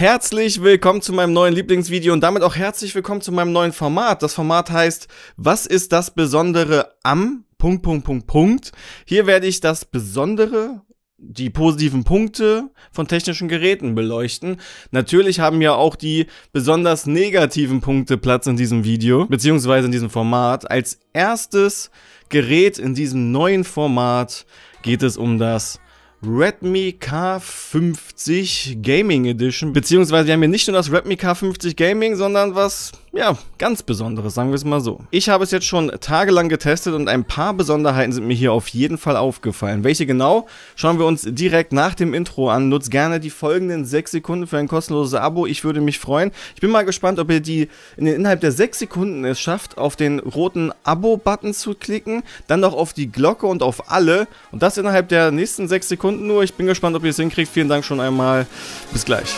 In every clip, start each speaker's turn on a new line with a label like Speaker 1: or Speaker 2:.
Speaker 1: Herzlich willkommen zu meinem neuen Lieblingsvideo und damit auch herzlich willkommen zu meinem neuen Format. Das Format heißt, was ist das Besondere am Punkt, Punkt, Punkt, Punkt. Hier werde ich das Besondere die positiven Punkte von technischen Geräten beleuchten. Natürlich haben ja auch die besonders negativen Punkte Platz in diesem Video, beziehungsweise in diesem Format. Als erstes Gerät in diesem neuen Format geht es um das Redmi K50 Gaming Edition. Beziehungsweise wir haben hier nicht nur das Redmi K50 Gaming, sondern was ja, ganz Besonderes, sagen wir es mal so. Ich habe es jetzt schon tagelang getestet und ein paar Besonderheiten sind mir hier auf jeden Fall aufgefallen. Welche genau, schauen wir uns direkt nach dem Intro an. Nutzt gerne die folgenden 6 Sekunden für ein kostenloses Abo, ich würde mich freuen. Ich bin mal gespannt, ob ihr die in den, innerhalb der 6 Sekunden es schafft, auf den roten Abo-Button zu klicken, dann noch auf die Glocke und auf alle und das innerhalb der nächsten 6 Sekunden nur. Ich bin gespannt, ob ihr es hinkriegt. Vielen Dank schon einmal. Bis gleich.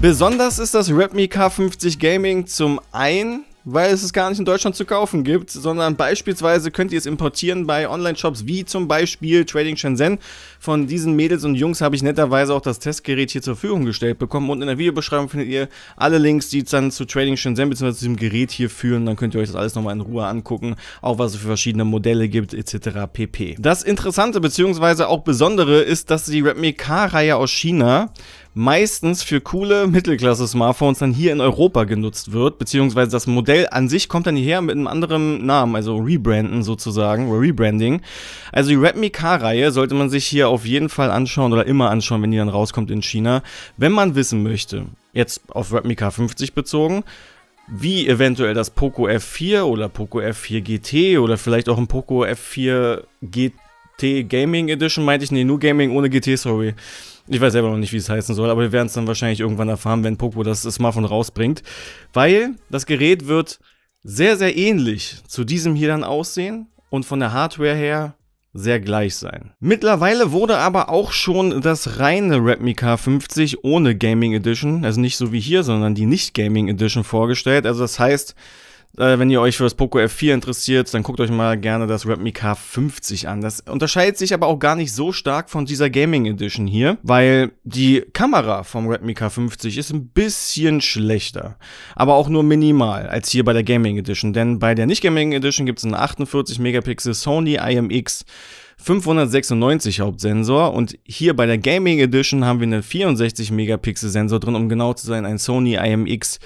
Speaker 1: Besonders ist das Redmi K50 Gaming zum einen weil es es gar nicht in Deutschland zu kaufen gibt, sondern beispielsweise könnt ihr es importieren bei Online-Shops wie zum Beispiel Trading Shenzhen. Von diesen Mädels und Jungs habe ich netterweise auch das Testgerät hier zur Verfügung gestellt bekommen. Unten in der Videobeschreibung findet ihr alle Links, die dann zu Trading Shenzhen bzw. zu diesem Gerät hier führen. Dann könnt ihr euch das alles nochmal in Ruhe angucken, auch was es für verschiedene Modelle gibt etc. pp. Das Interessante bzw. auch Besondere ist, dass die Redmi K-Reihe aus China meistens für coole Mittelklasse-Smartphones dann hier in Europa genutzt wird, beziehungsweise das Modell an sich kommt dann hierher mit einem anderen Namen, also Rebranden sozusagen, Rebranding. Also die Redmi K-Reihe sollte man sich hier auf jeden Fall anschauen oder immer anschauen, wenn die dann rauskommt in China, wenn man wissen möchte, jetzt auf Redmi K50 bezogen, wie eventuell das Poco F4 oder Poco F4 GT oder vielleicht auch ein Poco F4 GT GT Gaming Edition meinte ich, nee, nur Gaming ohne GT, sorry. Ich weiß selber noch nicht, wie es heißen soll, aber wir werden es dann wahrscheinlich irgendwann erfahren, wenn Poco das Smartphone rausbringt. Weil das Gerät wird sehr, sehr ähnlich zu diesem hier dann aussehen und von der Hardware her sehr gleich sein. Mittlerweile wurde aber auch schon das reine Redmi K50 ohne Gaming Edition, also nicht so wie hier, sondern die nicht Gaming Edition vorgestellt. Also das heißt, äh, wenn ihr euch für das Poco F4 interessiert, dann guckt euch mal gerne das Redmi K50 an. Das unterscheidet sich aber auch gar nicht so stark von dieser Gaming Edition hier, weil die Kamera vom Redmi K50 ist ein bisschen schlechter, aber auch nur minimal als hier bei der Gaming Edition. Denn bei der Nicht-Gaming Edition gibt es einen 48 Megapixel Sony IMX 596 Hauptsensor und hier bei der Gaming Edition haben wir einen 64 Megapixel Sensor drin, um genau zu sein, ein Sony IMX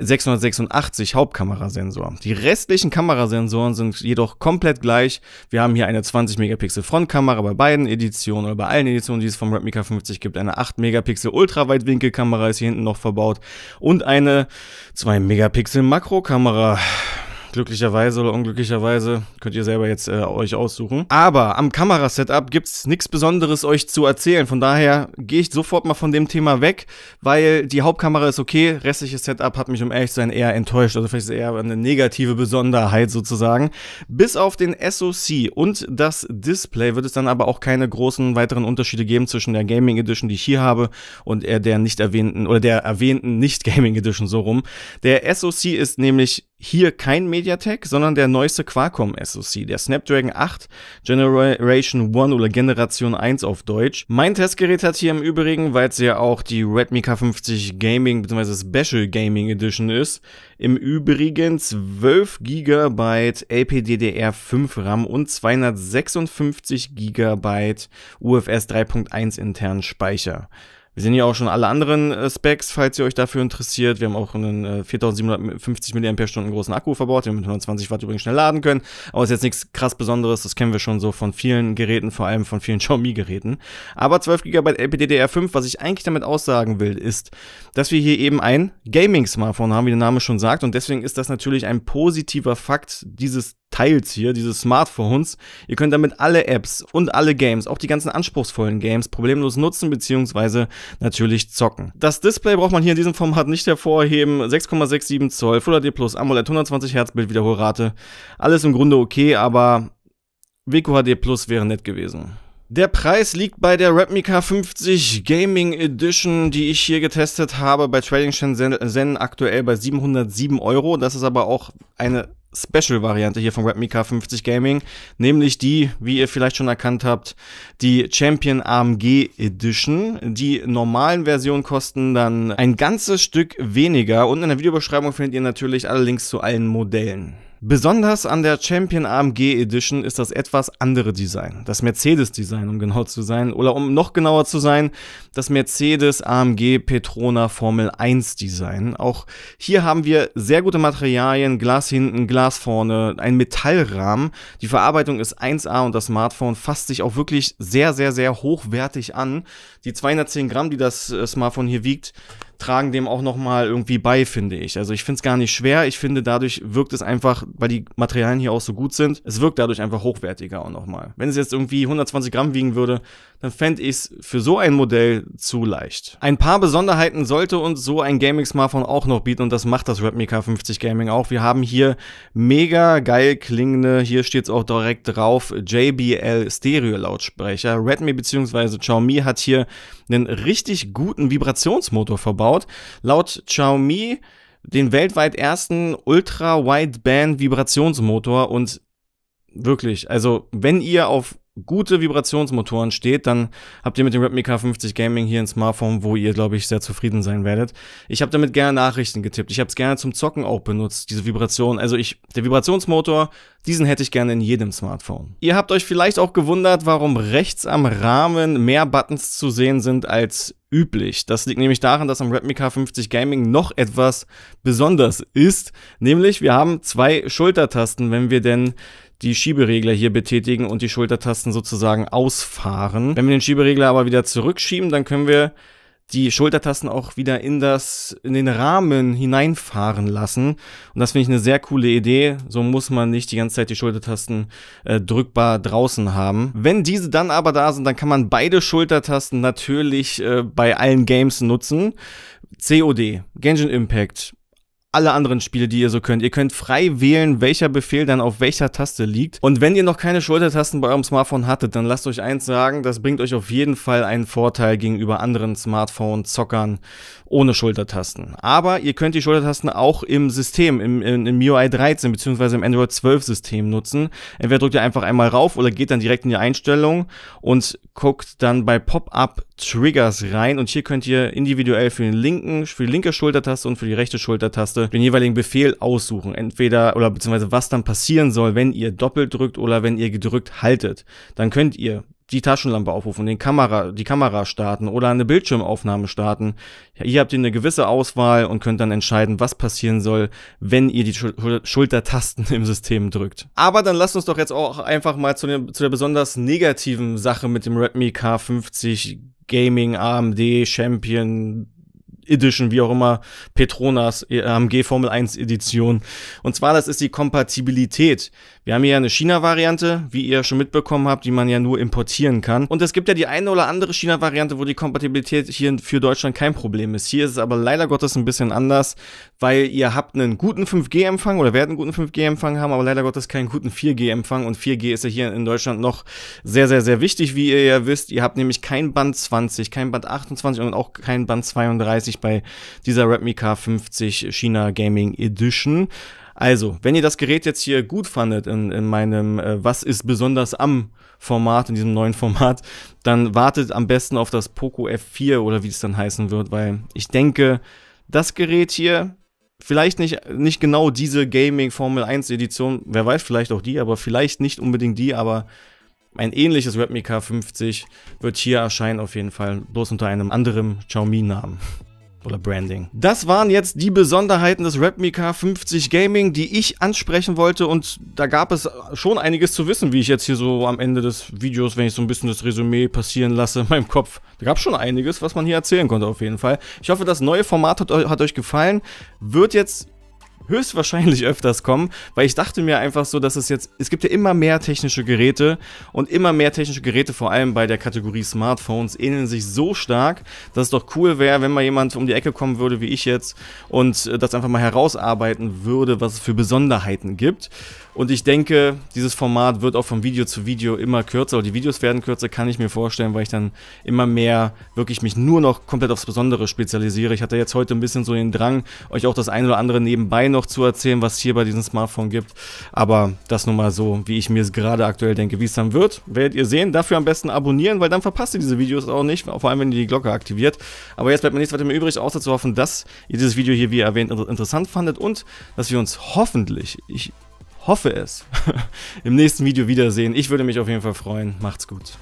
Speaker 1: 686 Hauptkamerasensor. Die restlichen Kamerasensoren sind jedoch komplett gleich. Wir haben hier eine 20 Megapixel Frontkamera bei beiden Editionen oder bei allen Editionen, die es vom Redmi K50 gibt. Eine 8 Megapixel Ultraweitwinkelkamera ist hier hinten noch verbaut und eine 2 Megapixel Makrokamera. Glücklicherweise oder unglücklicherweise könnt ihr selber jetzt äh, euch aussuchen. Aber am Kamerasetup gibt's nichts Besonderes euch zu erzählen. Von daher gehe ich sofort mal von dem Thema weg, weil die Hauptkamera ist okay. Restliches Setup hat mich um ehrlich zu sein eher enttäuscht. Also vielleicht ist es eher eine negative Besonderheit sozusagen. Bis auf den SoC und das Display wird es dann aber auch keine großen weiteren Unterschiede geben zwischen der Gaming Edition, die ich hier habe, und äh, der nicht erwähnten oder der erwähnten nicht Gaming Edition so rum. Der SoC ist nämlich hier kein MediaTek, sondern der neueste Qualcomm SoC, der Snapdragon 8 Generation 1 oder Generation 1 auf Deutsch. Mein Testgerät hat hier im Übrigen, weil es ja auch die Redmi K50 Gaming bzw. Special Gaming Edition ist, im Übrigen 12 GB LPDDR5 RAM und 256 GB UFS 3.1 internen Speicher. Wir sehen hier auch schon alle anderen äh, Specs, falls ihr euch dafür interessiert. Wir haben auch einen äh, 4750 mAh großen Akku verbaut, den wir mit 120 Watt übrigens schnell laden können. Aber ist jetzt nichts krass Besonderes, das kennen wir schon so von vielen Geräten, vor allem von vielen Xiaomi-Geräten. Aber 12 GB LPDDR5, was ich eigentlich damit aussagen will, ist, dass wir hier eben ein Gaming-Smartphone haben, wie der Name schon sagt. Und deswegen ist das natürlich ein positiver Fakt dieses Teils hier, diese Smartphones. Ihr könnt damit alle Apps und alle Games, auch die ganzen anspruchsvollen Games, problemlos nutzen bzw. natürlich zocken. Das Display braucht man hier in diesem Format nicht hervorheben. 6,67 Zoll, Full HD Plus, AMOLED, 120 Hertz Bildwiederholrate. Alles im Grunde okay, aber WQHD Plus wäre nett gewesen. Der Preis liegt bei der Redmi K50 Gaming Edition, die ich hier getestet habe, bei Trading Shenzhen aktuell bei 707 Euro. Das ist aber auch eine Special-Variante hier von Webmica 50 Gaming, nämlich die, wie ihr vielleicht schon erkannt habt, die Champion AMG Edition. Die normalen Versionen kosten dann ein ganzes Stück weniger. und in der Videobeschreibung findet ihr natürlich alle Links zu allen Modellen. Besonders an der Champion AMG Edition ist das etwas andere Design. Das Mercedes-Design, um genau zu sein, oder um noch genauer zu sein, das Mercedes AMG Petrona Formel 1 Design. Auch hier haben wir sehr gute Materialien, Glas hinten, Glas vorne, ein Metallrahmen. Die Verarbeitung ist 1A und das Smartphone fasst sich auch wirklich sehr, sehr, sehr hochwertig an. Die 210 Gramm, die das äh, Smartphone hier wiegt, tragen dem auch nochmal irgendwie bei, finde ich. Also ich finde es gar nicht schwer. Ich finde, dadurch wirkt es einfach, weil die Materialien hier auch so gut sind, es wirkt dadurch einfach hochwertiger auch nochmal. Wenn es jetzt irgendwie 120 Gramm wiegen würde, dann fände ich es für so ein Modell zu leicht. Ein paar Besonderheiten sollte uns so ein Gaming-Smartphone auch noch bieten und das macht das Redmi K50 Gaming auch. Wir haben hier mega geil klingende, hier steht es auch direkt drauf, JBL Stereo-Lautsprecher. Redmi bzw. Xiaomi hat hier einen richtig guten Vibrationsmotor verbaut gebaut. Laut Xiaomi den weltweit ersten Ultra-Wideband-Vibrationsmotor und wirklich, also wenn ihr auf gute Vibrationsmotoren steht, dann habt ihr mit dem Redmi K50 Gaming hier ein Smartphone, wo ihr, glaube ich, sehr zufrieden sein werdet. Ich habe damit gerne Nachrichten getippt. Ich habe es gerne zum Zocken auch benutzt, diese Vibration. Also ich, der Vibrationsmotor, diesen hätte ich gerne in jedem Smartphone. Ihr habt euch vielleicht auch gewundert, warum rechts am Rahmen mehr Buttons zu sehen sind als üblich. Das liegt nämlich daran, dass am Redmi K50 Gaming noch etwas besonders ist. Nämlich, wir haben zwei Schultertasten, wenn wir denn die Schieberegler hier betätigen und die Schultertasten sozusagen ausfahren. Wenn wir den Schieberegler aber wieder zurückschieben, dann können wir die Schultertasten auch wieder in das, in den Rahmen hineinfahren lassen. Und das finde ich eine sehr coole Idee. So muss man nicht die ganze Zeit die Schultertasten äh, drückbar draußen haben. Wenn diese dann aber da sind, dann kann man beide Schultertasten natürlich äh, bei allen Games nutzen. COD, Genshin Impact, alle anderen Spiele, die ihr so könnt. Ihr könnt frei wählen, welcher Befehl dann auf welcher Taste liegt. Und wenn ihr noch keine Schultertasten bei eurem Smartphone hattet, dann lasst euch eins sagen, das bringt euch auf jeden Fall einen Vorteil gegenüber anderen Smartphone-Zockern ohne Schultertasten. Aber ihr könnt die Schultertasten auch im System, im, im, im MIUI 13 bzw. im Android 12 System nutzen. Entweder drückt ihr einfach einmal rauf oder geht dann direkt in die Einstellung und guckt dann bei Pop-up Triggers rein und hier könnt ihr individuell für den linken, für die linke Schultertaste und für die rechte Schultertaste den jeweiligen Befehl aussuchen. Entweder oder beziehungsweise was dann passieren soll, wenn ihr doppelt drückt oder wenn ihr gedrückt haltet. Dann könnt ihr die Taschenlampe aufrufen, den Kamera, die Kamera starten oder eine Bildschirmaufnahme starten. Hier habt ihr eine gewisse Auswahl und könnt dann entscheiden, was passieren soll, wenn ihr die Schultertasten im System drückt. Aber dann lasst uns doch jetzt auch einfach mal zu, den, zu der besonders negativen Sache mit dem Redmi K50 Gaming AMD Champion Edition, wie auch immer, Petronas äh, AMG Formel 1 Edition. Und zwar, das ist die Kompatibilität. Wir haben hier eine China-Variante, wie ihr schon mitbekommen habt, die man ja nur importieren kann. Und es gibt ja die eine oder andere China-Variante, wo die Kompatibilität hier für Deutschland kein Problem ist. Hier ist es aber leider Gottes ein bisschen anders weil ihr habt einen guten 5G-Empfang oder werdet einen guten 5G-Empfang haben, aber leider Gottes keinen guten 4G-Empfang. Und 4G ist ja hier in Deutschland noch sehr, sehr, sehr wichtig, wie ihr ja wisst. Ihr habt nämlich kein Band 20, kein Band 28 und auch kein Band 32 bei dieser Redmi K50 China Gaming Edition. Also, wenn ihr das Gerät jetzt hier gut fandet in, in meinem äh, Was ist besonders am Format, in diesem neuen Format, dann wartet am besten auf das Poco F4 oder wie es dann heißen wird, weil ich denke, das Gerät hier vielleicht nicht, nicht genau diese Gaming Formel 1 Edition, wer weiß, vielleicht auch die, aber vielleicht nicht unbedingt die, aber ein ähnliches Redmi K50 wird hier erscheinen auf jeden Fall, bloß unter einem anderen Xiaomi-Namen oder Branding. Das waren jetzt die Besonderheiten des Redmi K50 Gaming, die ich ansprechen wollte und da gab es schon einiges zu wissen, wie ich jetzt hier so am Ende des Videos, wenn ich so ein bisschen das Resümee passieren lasse in meinem Kopf. Da gab es schon einiges, was man hier erzählen konnte auf jeden Fall. Ich hoffe, das neue Format hat, hat euch gefallen. Wird jetzt höchstwahrscheinlich öfters kommen, weil ich dachte mir einfach so, dass es jetzt, es gibt ja immer mehr technische Geräte und immer mehr technische Geräte, vor allem bei der Kategorie Smartphones, ähneln sich so stark, dass es doch cool wäre, wenn mal jemand um die Ecke kommen würde, wie ich jetzt, und äh, das einfach mal herausarbeiten würde, was es für Besonderheiten gibt. Und ich denke, dieses Format wird auch von Video zu Video immer kürzer, oder die Videos werden kürzer, kann ich mir vorstellen, weil ich dann immer mehr wirklich mich nur noch komplett aufs Besondere spezialisiere. Ich hatte jetzt heute ein bisschen so den Drang, euch auch das ein oder andere nebenbei noch noch zu erzählen, was es hier bei diesem Smartphone gibt. Aber das nun mal so, wie ich mir es gerade aktuell denke, wie es dann wird, werdet ihr sehen. Dafür am besten abonnieren, weil dann verpasst ihr diese Videos auch nicht, vor allem wenn ihr die Glocke aktiviert. Aber jetzt bleibt mir nichts weiter mehr übrig, außer zu hoffen, dass ihr dieses Video hier, wie erwähnt, interessant fandet und dass wir uns hoffentlich, ich hoffe es, im nächsten Video wiedersehen. Ich würde mich auf jeden Fall freuen. Macht's gut.